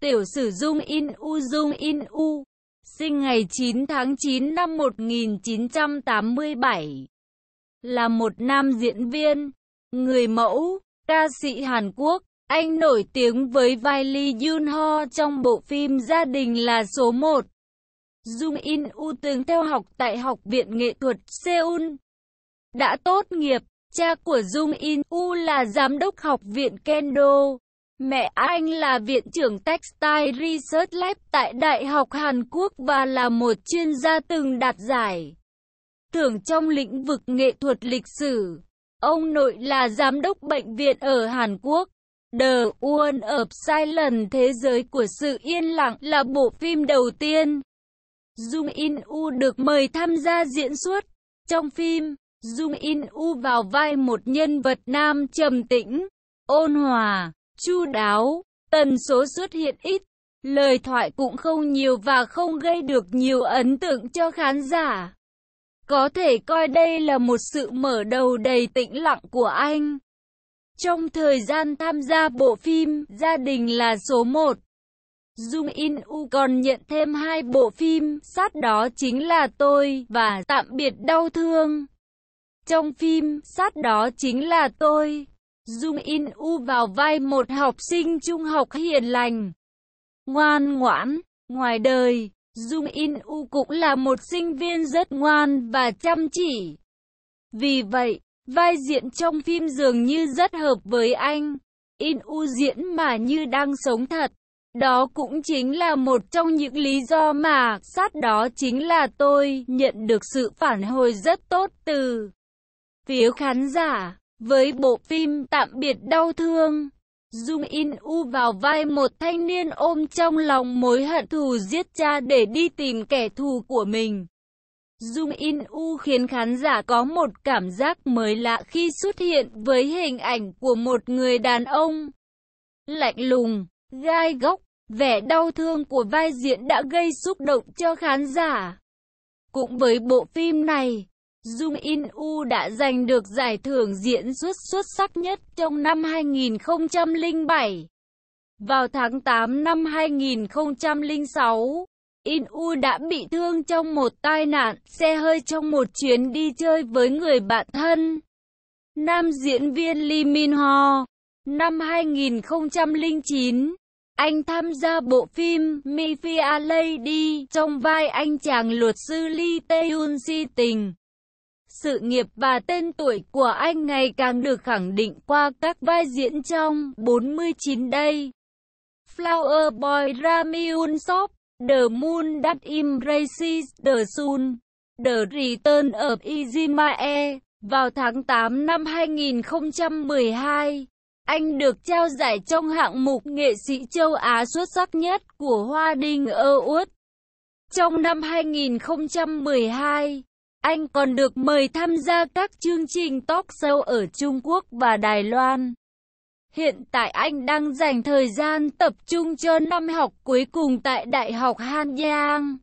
Tiểu sử Dung In U Dung In U, sinh ngày 9 tháng 9 năm 1987, là một nam diễn viên, người mẫu, ca sĩ Hàn Quốc. Anh nổi tiếng với vai Lee Yun Ho trong bộ phim Gia đình là số 1. Dung In U từng theo học tại Học viện Nghệ thuật Seoul. Đã tốt nghiệp, cha của Dung In U là giám đốc học viện Kendo. Mẹ anh là viện trưởng Textile Research Lab tại Đại học Hàn Quốc và là một chuyên gia từng đạt giải. Thưởng trong lĩnh vực nghệ thuật lịch sử. Ông nội là giám đốc bệnh viện ở Hàn Quốc. The One of Silence Thế giới của sự yên lặng là bộ phim đầu tiên. Jung In U được mời tham gia diễn xuất. Trong phim, Jung In U vào vai một nhân vật nam trầm tĩnh, ôn hòa chu đáo, tần số xuất hiện ít, lời thoại cũng không nhiều và không gây được nhiều ấn tượng cho khán giả. Có thể coi đây là một sự mở đầu đầy tĩnh lặng của anh. Trong thời gian tham gia bộ phim, gia đình là số 1. Dung In U còn nhận thêm hai bộ phim, sát đó chính là tôi và tạm biệt đau thương. Trong phim, sát đó chính là tôi. Dung In U vào vai một học sinh trung học hiền lành, ngoan ngoãn, ngoài đời. Dung In U cũng là một sinh viên rất ngoan và chăm chỉ. Vì vậy, vai diễn trong phim dường như rất hợp với anh. In U diễn mà như đang sống thật. Đó cũng chính là một trong những lý do mà sát đó chính là tôi nhận được sự phản hồi rất tốt từ phía khán giả. Với bộ phim Tạm biệt đau thương, Dung In U vào vai một thanh niên ôm trong lòng mối hận thù giết cha để đi tìm kẻ thù của mình. Dung In U khiến khán giả có một cảm giác mới lạ khi xuất hiện với hình ảnh của một người đàn ông. Lạnh lùng, gai góc, vẻ đau thương của vai diễn đã gây xúc động cho khán giả. Cũng với bộ phim này, Jung In U đã giành được giải thưởng diễn xuất xuất sắc nhất trong năm 2007. Vào tháng 8 năm 2006, In U đã bị thương trong một tai nạn xe hơi trong một chuyến đi chơi với người bạn thân. Nam diễn viên Lee Min Ho, năm 2009, anh tham gia bộ phim Mafia Lady trong vai anh chàng luật sư Lee Tae-hun si tình sự nghiệp và tên tuổi của anh ngày càng được khẳng định qua các vai diễn trong 49 đây. Flower Boy Ramyun Shop, The Moon That Embraces The Sun, The Return of Izimae. Vào tháng 8 năm 2012, anh được trao giải trong hạng mục nghệ sĩ châu Á xuất sắc nhất của Hoa Đình Award. Trong năm 2012, anh còn được mời tham gia các chương trình talk show ở Trung Quốc và Đài Loan. Hiện tại anh đang dành thời gian tập trung cho năm học cuối cùng tại Đại học Han Giang.